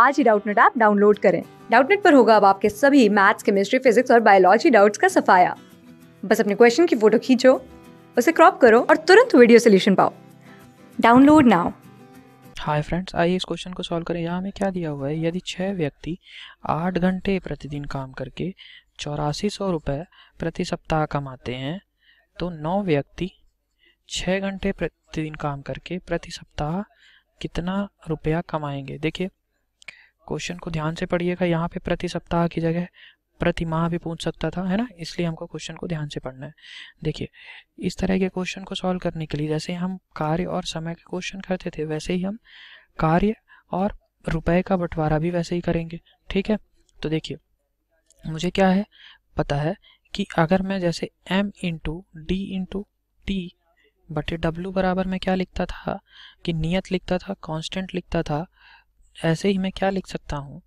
आज ही Doubtnut app download करें डाउटनेट पर होगा अब आपके सभी मैथ्स केमिस्ट्री फिजिक्स और बायोलॉजी डाउट्स का सफाया बस अपने क्वेश्चन की फोटो खींचो उसे क्रॉप करो और तुरंत वीडियो सोल्यूशन पाओ डाउनलोड नाउ हाय फ्रेंड्स आइए इस क्वेश्चन को सॉल्व करें यहाँ हमें क्या दिया हुआ है यदि छः व्यक्ति आठ घंटे प्रतिदिन काम करके चौरासी सौ रुपये प्रति सप्ताह कमाते हैं तो नौ व्यक्ति छः घंटे प्रतिदिन काम करके प्रति सप्ताह कितना रुपया कमाएंगे देखिए क्वेश्चन को ध्यान से पढ़िएगा यहाँ पे प्रति सप्ताह की जगह प्रति माह भी पूछ सकता था है ना इसलिए हमको क्वेश्चन को ध्यान से पढ़ना है देखिए इस तरह के क्वेश्चन को सॉल्व करने के लिए जैसे हम कार्य और समय के क्वेश्चन करते थे वैसे ही हम कार्य और रुपए का बंटवारा भी वैसे ही करेंगे ठीक है तो देखिए मुझे क्या है पता है कि अगर मैं जैसे m into D into T बटे डब्लू बराबर में क्या लिखता था कि नियत लिखता था कांस्टेंट लिखता था ऐसे ही मैं क्या लिख सकता हूँ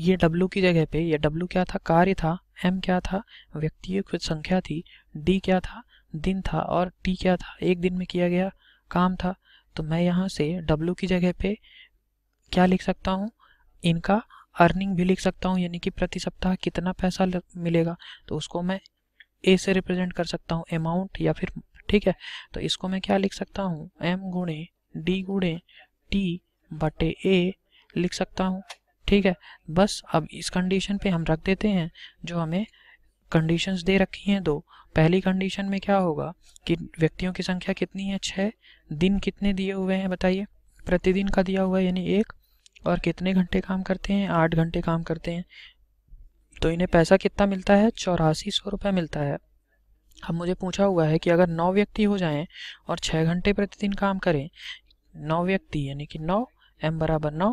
ये W की जगह पे ये W क्या था कार्य था एम क्या था व्यक्ति संख्या थी डी क्या था दिन था और टी क्या था एक दिन में किया गया काम था तो मैं यहाँ से डब्लू की जगह पे क्या लिख सकता हूँ इनका अर्निंग भी लिख सकता हूँ यानी कि प्रति सप्ताह कितना पैसा मिलेगा तो उसको मैं ए से रिप्रेजेंट कर सकता हूँ अमाउंट या फिर ठीक है तो इसको मैं क्या लिख सकता हूँ एम गुणे डी गुणे टी बटे ए लिख सकता हूँ ठीक है बस अब इस कंडीशन पे हम रख देते हैं जो हमें कंडीशंस दे रखी हैं दो पहली कंडीशन में क्या होगा कि व्यक्तियों की संख्या कितनी है छः दिन कितने दिए हुए हैं बताइए प्रतिदिन का दिया हुआ है यानी एक और कितने घंटे काम करते हैं आठ घंटे काम करते हैं तो इन्हें पैसा कितना मिलता है चौरासी सौ रुपये मिलता है अब मुझे पूछा हुआ है कि अगर नौ व्यक्ति हो जाएं और छः घंटे प्रतिदिन काम करें नौ व्यक्ति यानी कि नौ एम बराबर नौ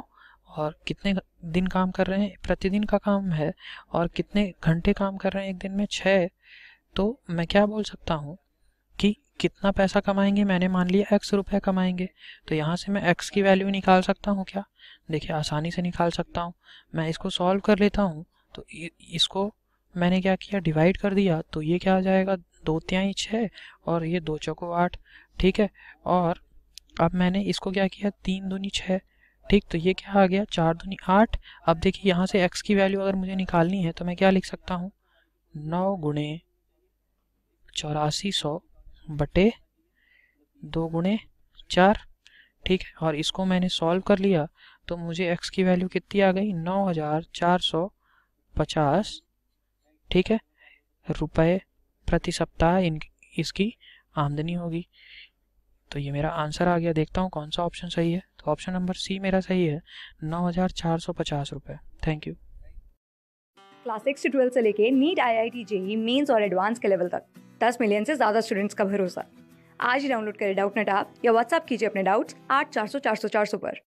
और कितने दिन काम कर रहे हैं प्रतिदिन का काम है और कितने घंटे काम कर रहे हैं एक दिन में छः तो मैं क्या बोल सकता हूँ कि कितना पैसा कमाएंगे मैंने मान लिया एक्स रुपये कमाएंगे तो यहाँ से मैं एक्स की वैल्यू निकाल सकता हूँ क्या देखिए आसानी से निकाल सकता हूँ मैं इसको सॉल्व कर लेता हूँ तो इसको मैंने क्या किया डिवाइड कर दिया तो ये क्या आ जाएगा दो त्याई छः और ये दो चौको आठ ठीक है और अब मैंने इसको क्या किया तीन दूनी छः ठीक तो ये क्या आ गया चार दूनी आठ अब देखिए यहाँ से एक्स की वैल्यू अगर मुझे निकालनी है तो मैं क्या लिख सकता हूँ नौ गुणे चौरासी सौ बटे दो गुणे चार ठीक है और इसको मैंने सॉल्व कर लिया तो मुझे एक्स की वैल्यू कितनी आ गई नौ हज़ार चार सौ पचास ठीक है रुपए प्रति सप्ताह इन इसकी आमदनी होगी तो ये मेरा आंसर आ गया देखता हूँ कौन सा ऑप्शन सही है ऑप्शन नंबर सी मेरा सही है नौ हज़ार चार सौ पचास रुपये थैंक यू क्लास सिक्स से ट्वेल्थ से लेके NEET I I T JEE Mains और एडवांस के लेवल तक दस मिलियन से ज़्यादा स्टूडेंट्स का भरोसा आज ही डाउनलोड करें डाउट नेट आप या व्हाट्सअप कीजिए अपने डाउट्स आठ चार सौ चार सौ चार सौ पर